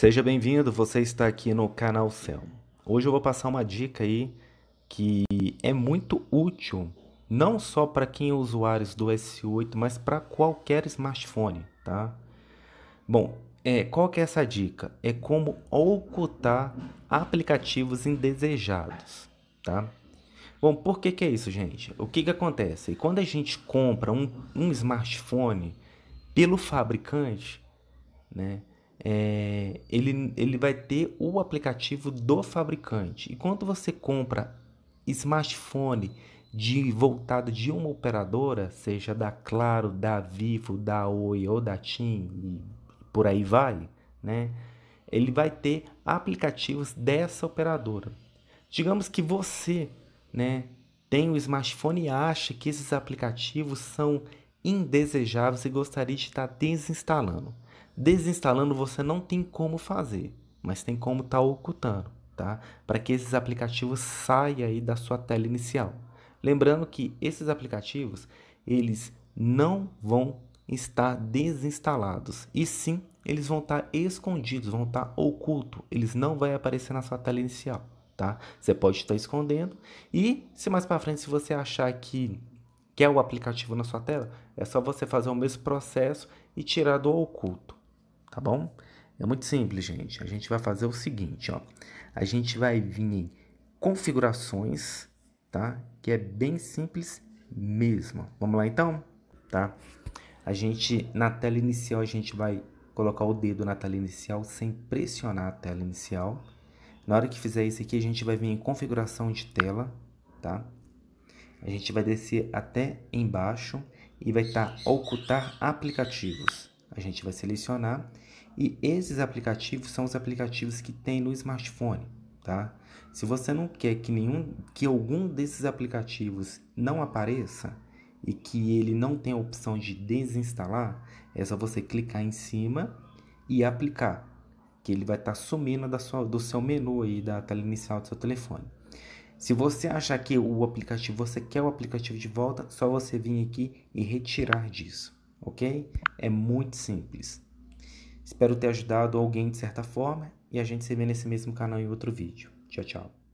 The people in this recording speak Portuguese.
Seja bem-vindo, você está aqui no canal Céu. Hoje eu vou passar uma dica aí que é muito útil não só para quem é usuário do S8, mas para qualquer smartphone, tá? Bom, é, qual que é essa dica? É como ocultar aplicativos indesejados, tá? Bom, por que, que é isso, gente? O que, que acontece? Quando a gente compra um, um smartphone pelo fabricante, né? É, ele, ele vai ter o aplicativo do fabricante. E quando você compra smartphone de voltado de uma operadora, seja da Claro, da Vivo, da Oi ou da TIM, por aí vai, né? Ele vai ter aplicativos dessa operadora. Digamos que você, né, tem o um smartphone e acha que esses aplicativos são indesejáveis e gostaria de estar desinstalando. Desinstalando você não tem como fazer, mas tem como estar tá ocultando, tá? Para que esses aplicativos saiam aí da sua tela inicial. Lembrando que esses aplicativos, eles não vão estar desinstalados, e sim eles vão estar tá escondidos, vão estar tá oculto, eles não vão aparecer na sua tela inicial, tá? Você pode estar escondendo e se mais para frente se você achar que quer é o aplicativo na sua tela, é só você fazer o mesmo processo e tirar do oculto tá bom? É muito simples, gente. A gente vai fazer o seguinte, ó. A gente vai vir em configurações, tá? Que é bem simples mesmo. Vamos lá então, tá? A gente na tela inicial a gente vai colocar o dedo na tela inicial sem pressionar a tela inicial. Na hora que fizer isso aqui, a gente vai vir em configuração de tela, tá? A gente vai descer até embaixo e vai estar tá, ocultar aplicativos a gente vai selecionar e esses aplicativos são os aplicativos que tem no smartphone, tá? Se você não quer que nenhum que algum desses aplicativos não apareça e que ele não tenha a opção de desinstalar, é só você clicar em cima e aplicar, que ele vai estar tá sumindo da sua, do seu menu aí da tela inicial do seu telefone. Se você achar que o aplicativo você quer o aplicativo de volta, só você vir aqui e retirar disso ok? É muito simples. Espero ter ajudado alguém de certa forma e a gente se vê nesse mesmo canal em outro vídeo. Tchau, tchau.